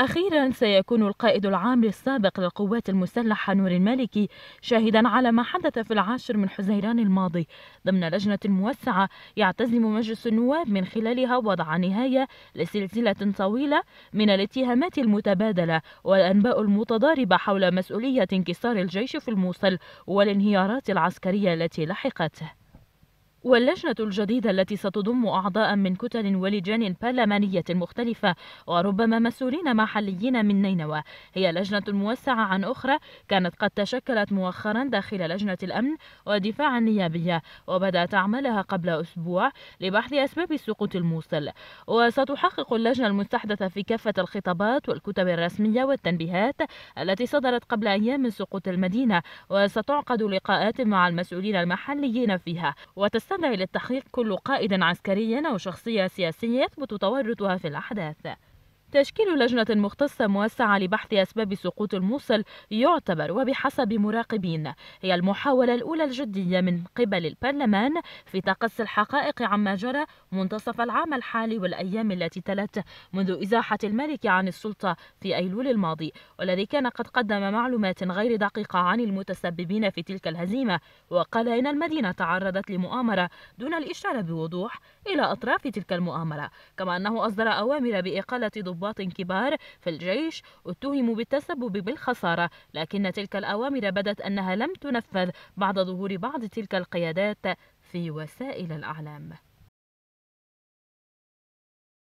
أخيرا سيكون القائد العام السابق للقوات المسلحة نور المالكي شاهدا على ما حدث في العاشر من حزيران الماضي ضمن لجنة موسعة يعتزم مجلس النواب من خلالها وضع نهاية لسلسلة طويلة من الاتهامات المتبادلة والأنباء المتضاربة حول مسؤولية انكسار الجيش في الموصل والانهيارات العسكرية التي لحقته واللجنة الجديدة التي ستضم أعضاء من كتل ولجان برلمانية مختلفة وربما مسؤولين محليين من نينوى هي لجنة موسعة عن أخرى كانت قد تشكلت مؤخرا داخل لجنة الأمن والدفاع النيابية وبدأت أعمالها قبل أسبوع لبحث أسباب سقوط الموصل وستحقق اللجنة المستحدثة في كافة الخطابات والكتب الرسمية والتنبيهات التي صدرت قبل أيام من سقوط المدينة وستعقد لقاءات مع المسؤولين المحليين فيها وتست يستدعي للتحقيق كل قائد عسكري أو شخصية سياسية يثبت تورطها في الأحداث تشكيل لجنة مختصة موسعة لبحث أسباب سقوط الموصل يعتبر وبحسب مراقبين هي المحاولة الأولى الجدية من قبل البرلمان في تقصي الحقائق عما جرى منتصف العام الحالي والأيام التي تلت منذ إزاحة الملك عن السلطة في أيلول الماضي والذي كان قد قدم معلومات غير دقيقة عن المتسببين في تلك الهزيمة وقال إن المدينة تعرضت لمؤامرة دون الإشارة بوضوح إلى أطراف تلك المؤامرة كما أنه أصدر أوامر بإقالة ضباط ضباط كبار في الجيش اتهموا بالتسبب بالخسارة لكن تلك الأوامر بدت أنها لم تنفذ بعد ظهور بعض تلك القيادات في وسائل الأعلام